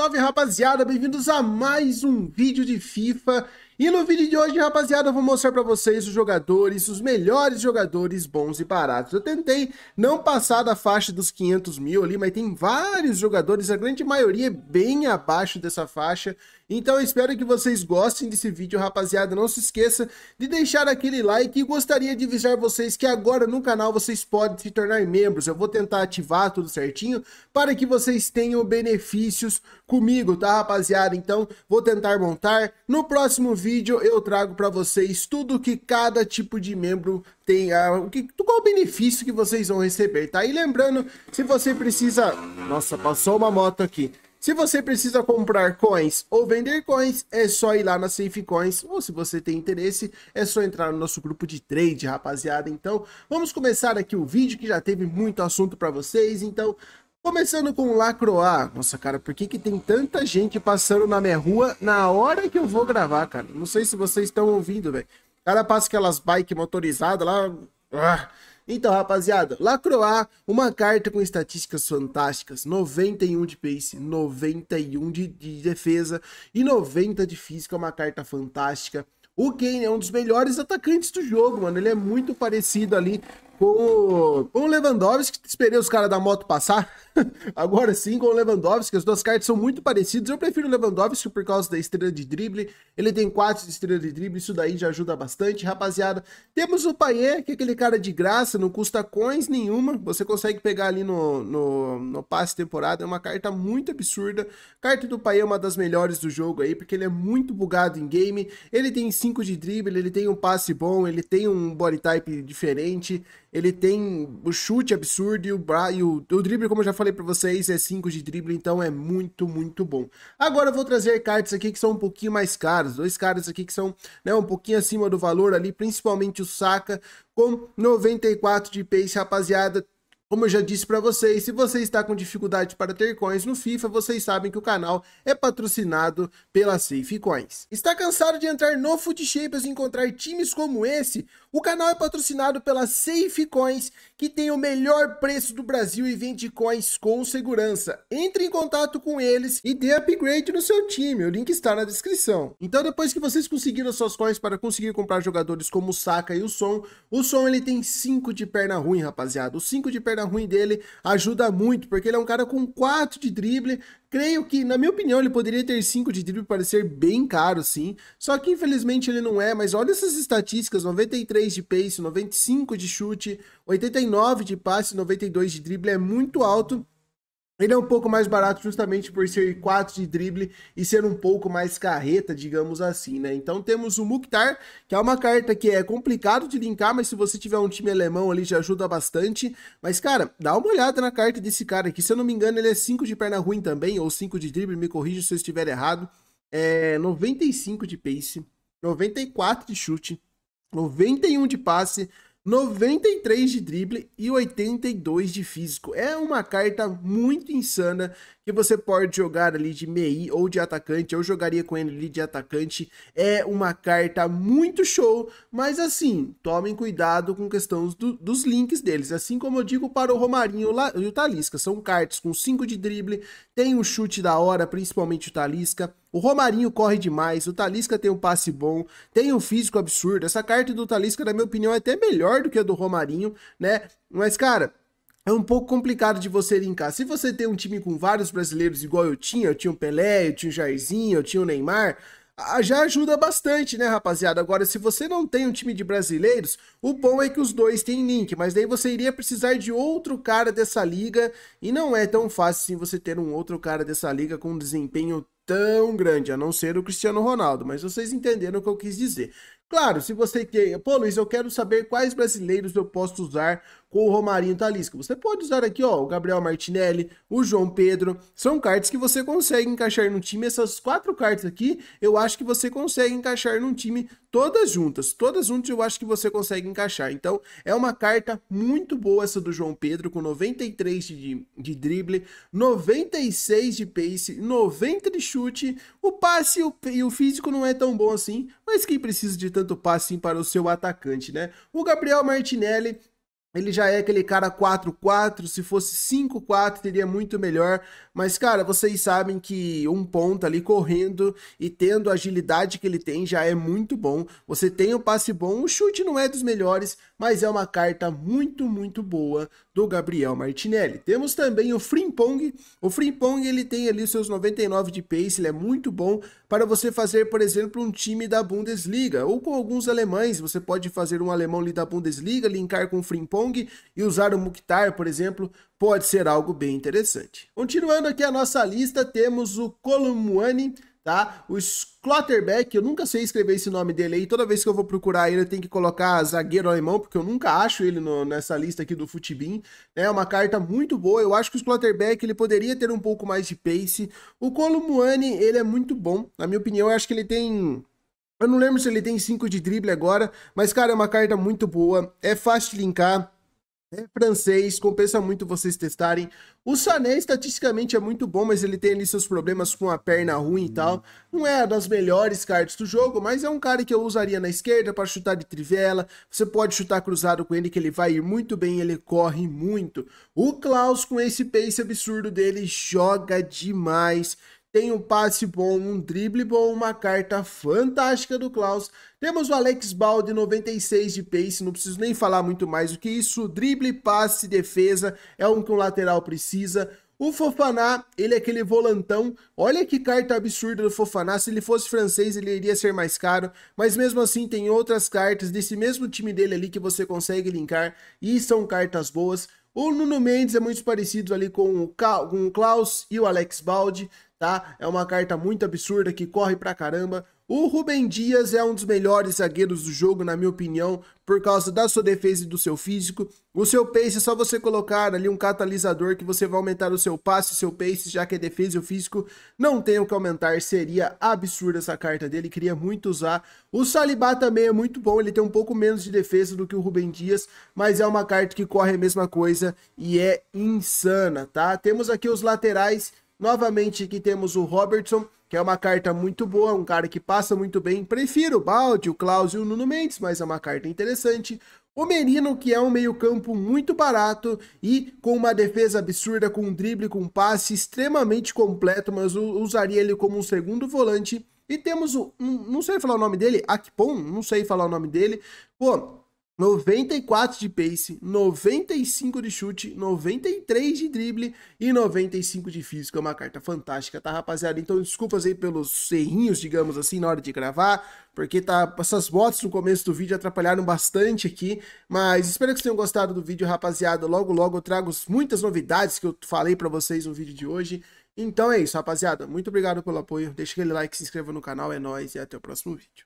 Salve rapaziada, bem-vindos a mais um vídeo de FIFA e no vídeo de hoje, rapaziada, eu vou mostrar pra vocês os jogadores, os melhores jogadores bons e baratos. Eu tentei não passar da faixa dos 500 mil ali, mas tem vários jogadores, a grande maioria é bem abaixo dessa faixa. Então eu espero que vocês gostem desse vídeo, rapaziada. Não se esqueça de deixar aquele like e gostaria de avisar vocês que agora no canal vocês podem se tornar membros. Eu vou tentar ativar tudo certinho para que vocês tenham benefícios comigo, tá, rapaziada? Então vou tentar montar. No próximo vídeo vídeo eu trago para vocês tudo que cada tipo de membro tem, ah, o que, qual o benefício que vocês vão receber, tá? E lembrando, se você precisa... Nossa, passou uma moto aqui. Se você precisa comprar coins ou vender coins, é só ir lá na Safe Coins, ou se você tem interesse, é só entrar no nosso grupo de trade, rapaziada. Então, vamos começar aqui o vídeo que já teve muito assunto para vocês, então Começando com Lacroix. Nossa, cara, por que, que tem tanta gente passando na minha rua na hora que eu vou gravar, cara? Não sei se vocês estão ouvindo, velho. Cada passa aquelas bike motorizadas lá. Ah. Então, rapaziada, Lacroix, uma carta com estatísticas fantásticas, 91 de pace, 91 de, de defesa e 90 de física, uma carta fantástica. O Kane é um dos melhores atacantes do jogo, mano. Ele é muito parecido ali com, o Lewandowski, esperei os caras da moto passar. Agora sim, com o Lewandowski, as duas cartas são muito parecidas. Eu prefiro o Lewandowski por causa da estrela de drible. Ele tem quatro estrelas de drible, isso daí já ajuda bastante, rapaziada. Temos o Payet que é aquele cara de graça, não custa coins nenhuma. Você consegue pegar ali no, no, no passe temporada. É uma carta muito absurda. A carta do Payet é uma das melhores do jogo aí, porque ele é muito bugado em game. Ele tem cinco de drible, ele tem um passe bom, ele tem um body type diferente. Ele tem o chute absurdo e o, bra... e o, o drible, como eu já falei para vocês, é 5 de drible, então é muito, muito bom. Agora eu vou trazer cards aqui que são um pouquinho mais caros, dois caras aqui que são né, um pouquinho acima do valor ali, principalmente o Saka, com 94 de pace, rapaziada. Como eu já disse para vocês, se você está com dificuldade para ter coins no FIFA, vocês sabem que o canal é patrocinado pela Safe Coins. Está cansado de entrar no Food Shapers e encontrar times como esse? O canal é patrocinado pela Safe Coins, que tem o melhor preço do Brasil e vende coins com segurança. Entre em contato com eles e dê upgrade no seu time, o link está na descrição. Então depois que vocês conseguiram suas coins para conseguir comprar jogadores como o Saka e o Som, o Som ele tem 5 de perna ruim, rapaziada. O 5 de perna perna ruim dele ajuda muito, porque ele é um cara com 4 de drible. Creio que, na minha opinião, ele poderia ter 5 de drible para ser bem caro, sim. Só que, infelizmente, ele não é. Mas olha essas estatísticas: 93 de pace, 95 de chute, 89 de passe, 92 de drible. É muito alto. Ele é um pouco mais barato justamente por ser 4 de drible e ser um pouco mais carreta, digamos assim, né? Então temos o Mukhtar, que é uma carta que é complicado de linkar, mas se você tiver um time alemão ali já ajuda bastante. Mas, cara, dá uma olhada na carta desse cara aqui. Se eu não me engano, ele é 5 de perna ruim também, ou 5 de drible, me corrija se eu estiver errado. É 95 de pace, 94 de chute, 91 de passe, 93 de drible e 82 de físico. É uma carta muito insana que você pode jogar ali de MEI ou de atacante. Eu jogaria com ele ali de atacante. É uma carta muito show, mas assim, tomem cuidado com questões do, dos links deles. Assim como eu digo para o Romarinho e o Talisca. São cartas com 5 de drible, tem um chute da hora, principalmente o Talisca o Romarinho corre demais, o Talisca tem um passe bom, tem um físico absurdo. Essa carta do Talisca, na minha opinião, é até melhor do que a do Romarinho, né? Mas, cara, é um pouco complicado de você linkar. Se você tem um time com vários brasileiros, igual eu tinha, eu tinha o Pelé, eu tinha o Jairzinho, eu tinha o Neymar, já ajuda bastante, né, rapaziada? Agora, se você não tem um time de brasileiros, o bom é que os dois têm link, mas daí você iria precisar de outro cara dessa liga, e não é tão fácil assim você ter um outro cara dessa liga com um desempenho tão grande, a não ser o Cristiano Ronaldo, mas vocês entenderam o que eu quis dizer. Claro, se você quer. Pô, Luiz, eu quero saber quais brasileiros eu posso usar com o Romarinho Talisca. Você pode usar aqui, ó, o Gabriel Martinelli, o João Pedro. São cartas que você consegue encaixar no time. Essas quatro cartas aqui, eu acho que você consegue encaixar num time todas juntas. Todas juntas eu acho que você consegue encaixar. Então, é uma carta muito boa essa do João Pedro, com 93 de, de drible, 96 de pace, 90 de chute chute. O passe e o físico não é tão bom assim, mas quem precisa de tanto passe assim para o seu atacante, né? O Gabriel Martinelli ele já é aquele cara 4-4, se fosse 5-4 teria muito melhor, mas cara, vocês sabem que um ponto ali correndo e tendo a agilidade que ele tem já é muito bom. Você tem o um passe bom, o chute não é dos melhores, mas é uma carta muito, muito boa do Gabriel Martinelli. Temos também o Frimpong. O Frimpong ele tem ali seus 99 de pace, ele é muito bom para você fazer, por exemplo, um time da Bundesliga ou com alguns alemães, você pode fazer um alemão ali da Bundesliga, linkar com o Frimpong Kong e usar o Mukhtar, por exemplo, pode ser algo bem interessante. Continuando aqui a nossa lista, temos o Columwani, tá? O Schlotterbeck, eu nunca sei escrever esse nome dele aí, toda vez que eu vou procurar ele eu tenho que colocar zagueiro alemão, porque eu nunca acho ele no, nessa lista aqui do Futibin, né? é uma carta muito boa, eu acho que o Schlotterbeck ele poderia ter um pouco mais de pace, o Columuani ele é muito bom, na minha opinião eu acho que ele tem eu não lembro se ele tem 5 de drible agora, mas, cara, é uma carta muito boa, é fácil de linkar. É francês, compensa muito vocês testarem. O Sané estatisticamente é muito bom, mas ele tem ali seus problemas com a perna ruim e uhum. tal. Não é das melhores cartas do jogo, mas é um cara que eu usaria na esquerda para chutar de trivela. Você pode chutar cruzado com ele que ele vai ir muito bem, ele corre muito. O Klaus com esse pace absurdo dele joga demais tem um passe bom, um drible bom, uma carta fantástica do Klaus. Temos o Alex Balde, 96 de pace, não preciso nem falar muito mais do que isso. Drible, passe, defesa, é um que um lateral precisa. O Fofaná, ele é aquele volantão. Olha que carta absurda do Fofaná. Se ele fosse francês, ele iria ser mais caro. Mas mesmo assim, tem outras cartas desse mesmo time dele ali que você consegue linkar. E são cartas boas. O Nuno Mendes é muito parecido ali com o, com o Klaus e o Alex Baldi, tá? É uma carta muito absurda que corre pra caramba. O Rubem Dias é um dos melhores zagueiros do jogo, na minha opinião, por causa da sua defesa e do seu físico. O seu pace é só você colocar ali um catalisador que você vai aumentar o seu passe, o seu pace, já que a é defesa e o físico não tem o que aumentar. Seria absurda essa carta dele, queria muito usar. O Salibá também é muito bom, ele tem um pouco menos de defesa do que o Rubem Dias, mas é uma carta que corre a mesma coisa e é insana, tá? Temos aqui os laterais Novamente aqui temos o Robertson, que é uma carta muito boa, um cara que passa muito bem. Prefiro o Balde, o Klaus e o Nuno Mendes, mas é uma carta interessante. O Menino que é um meio-campo muito barato e com uma defesa absurda, com um drible, com um passe extremamente completo, mas eu usaria ele como um segundo volante. E temos o. Um, não sei falar o nome dele, Akpon, não sei falar o nome dele. Pô, 94 de pace, 95 de chute, 93 de drible e 95 de físico. É uma carta fantástica, tá, rapaziada? Então, desculpas aí pelos serrinhos digamos assim, na hora de gravar, porque tá essas botas no começo do vídeo atrapalharam bastante aqui, mas espero que vocês tenham gostado do vídeo, rapaziada. Logo logo eu trago muitas novidades que eu falei para vocês no vídeo de hoje. Então é isso, rapaziada. Muito obrigado pelo apoio. Deixa aquele like, se inscreva no canal, é nós e até o próximo vídeo.